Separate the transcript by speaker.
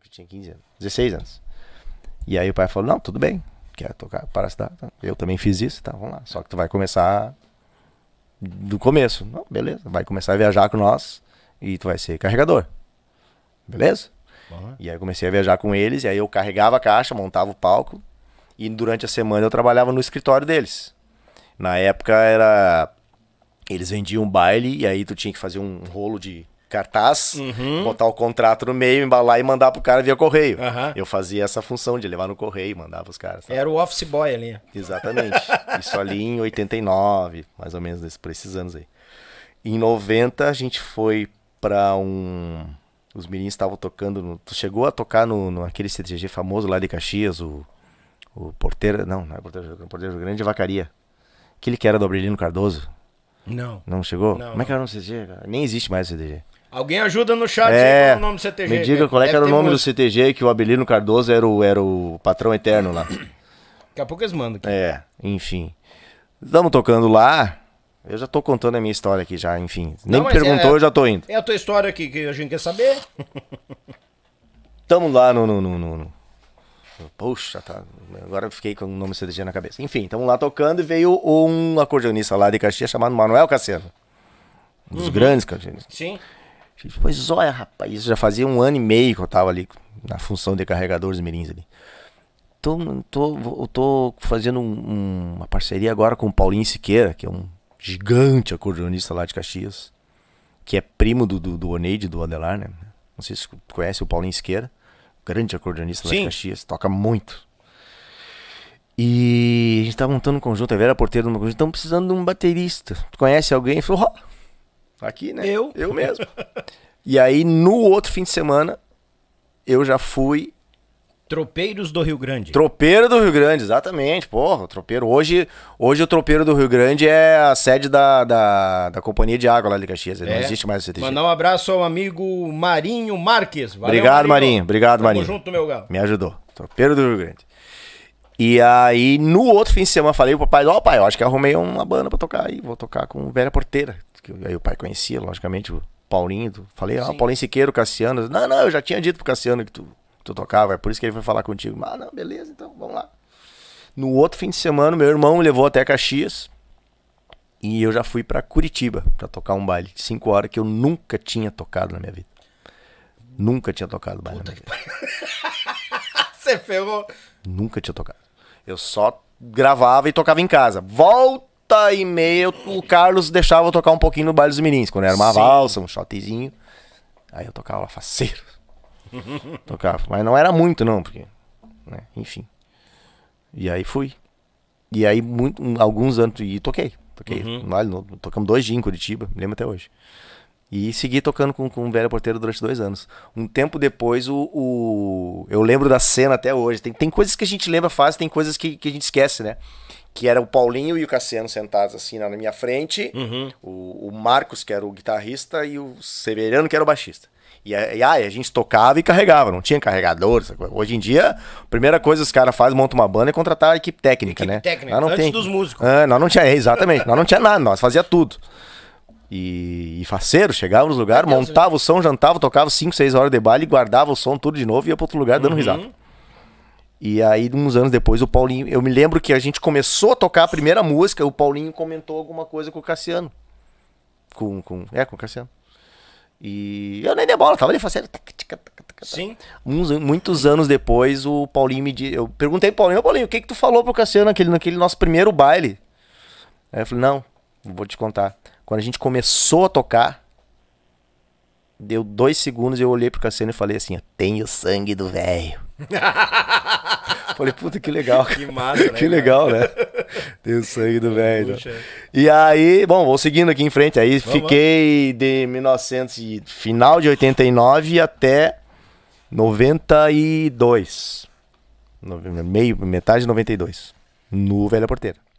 Speaker 1: lembro que tinha 15 anos, 16 anos. E aí o pai falou: Não, tudo bem, quer tocar para a cidade. Então, eu também fiz isso, tá, vamos lá. Só que tu vai começar do começo. Não, beleza, vai começar a viajar com nós e tu vai ser carregador. Beleza? Uhum. E aí comecei a viajar com eles, e aí eu carregava a caixa, montava o palco, e durante a semana eu trabalhava no escritório deles. Na época era. Eles vendiam um baile, e aí tu tinha que fazer um rolo de cartaz, uhum. botar o contrato no meio, embalar e mandar pro cara via correio. Uhum. Eu fazia essa função de levar no correio, e mandava pros caras. Sabe? Era o office boy ali. Exatamente. Isso ali em 89, mais ou menos, por esses anos aí. Em 90 a gente foi para um... Os meninos estavam tocando... No... Tu chegou a tocar no, no aquele CTG famoso lá de Caxias, o... O Porteiro... Não, não é Porteiro, é Porteiro Grande, é Vacaria. Aquele que era do Abrelino Cardoso. Não. Não chegou? Não. Como é que era no CTG? Nem existe mais o CTG. Alguém ajuda no chat é. é, o nome do CTG. Me diga qual é que era o nome música. do CTG que o Abelino Cardoso era o, era o patrão eterno lá. Daqui a pouco eles mandam. Aqui. É, enfim. Estamos tocando lá. Eu já tô contando a minha história aqui já, enfim. Nem Não, me perguntou, é, eu já tô indo. É a tua história aqui que a gente quer saber. Tamo lá no, no, no, no, Poxa, tá. Agora eu fiquei com o nome CDG na cabeça. Enfim, tamo lá tocando e veio um acordeonista lá de Caxias chamado Manuel Cassiano. Um dos uhum. grandes acordeonistas. Sim. Ele pois olha, rapaz, isso já fazia um ano e meio que eu tava ali na função de carregadores mirins ali. Tô, tô, tô fazendo um, uma parceria agora com o Paulinho Siqueira, que é um gigante acordeonista lá de Caxias, que é primo do, do, do Oneide, do Adelar, né? Não sei se você conhece o Paulinho Siqueira, grande acordeonista Sim. lá de Caxias, toca muito. E a gente tá montando um conjunto, a Vera Porteira meu conjunto, estamos precisando de um baterista. Tu conhece alguém? Falou, oh, Aqui, né? Eu. Eu mesmo. e aí, no outro fim de semana, eu já fui. Tropeiros do Rio Grande. Tropeiro do Rio Grande, exatamente. Porra, tropeiro. Hoje, hoje o tropeiro do Rio Grande é a sede da, da, da Companhia de Água lá de Caxias. É. Não existe mais o CTG. Mandar um abraço ao amigo Marinho Marques. Valeu, Obrigado, Marinho. Marinho. Obrigado, Tamo Marinho. junto, meu galo. Me ajudou. Tropeiro do Rio Grande. E aí, no outro fim de semana, falei pro papai: Ó, oh, pai, eu acho que arrumei uma banda pra tocar aí. Vou tocar com Velha Porteira que aí o pai conhecia, logicamente, o Paulinho. Falei, ah, Paulinho Siqueiro, Cassiano. Não, não, eu já tinha dito pro Cassiano que tu, tu tocava, é por isso que ele foi falar contigo. Ah, não, beleza, então, vamos lá. No outro fim de semana, meu irmão me levou até Caxias e eu já fui para Curitiba para tocar um baile de 5 horas que eu nunca tinha tocado na minha vida. Nunca tinha tocado baile Puta na minha vida. Você ferrou. Nunca tinha tocado. Eu só gravava e tocava em casa. Volta volta e meia, o Carlos deixava eu tocar um pouquinho no baile dos meninos quando era uma Sim. valsa, um shotzinho. Aí eu tocava lá faceiro. tocava. Mas não era muito, não, porque. Né? Enfim. E aí fui. E aí, muito, alguns anos. E toquei. Toquei. Uhum. tocamos dois dias em Curitiba, me lembro até hoje. E segui tocando com, com o velho porteiro durante dois anos. Um tempo depois, o, o, eu lembro da cena até hoje. Tem, tem coisas que a gente lembra fácil, tem coisas que, que a gente esquece, né? que era o Paulinho e o Cassiano sentados assim na minha frente, uhum. o, o, Marcos, que era o guitarrista, e o Severiano, que era o baixista. E, aí a gente tocava e carregava, não tinha carregador. Hoje em dia, a primeira coisa que os caras fazem, montam uma banda e contratar a equipe técnica, equipe né? Técnica, não antes tem... dos músicos. Ah, é, nós não tinha, é, exatamente, nós não tinha nada, nós fazia tudo. E, e faceiro, chegava nos lugares, montava o som, jantava, tocava 5, 6 horas de baile, guardava o som tudo de novo e ia para outro lugar dando uhum. risada. E aí, uns anos depois, o Paulinho. Eu me lembro que a gente começou a tocar a primeira música, o Paulinho comentou alguma coisa com o Cassiano. Com. com é, com o Cassiano. E eu nem dei bola, tava ali fazendo. Sim. Uns, muitos anos depois, o Paulinho me disse. Eu perguntei pro Paulinho, Paulinho, o que, que tu falou pro Cassiano naquele, naquele nosso primeiro baile? Aí eu falei, não, vou te contar. Quando a gente começou a tocar, deu dois segundos e eu olhei pro Cassiano e falei assim: eu tenho sangue do velho. falei, puta que legal. Que massa, né? que legal, né? Tenho sangue do velho. E aí, bom, vou seguindo aqui em frente. Aí vamos, fiquei vamos. de 1900 final de 89 até 92. Meio, metade de 92. No Velha Porteira.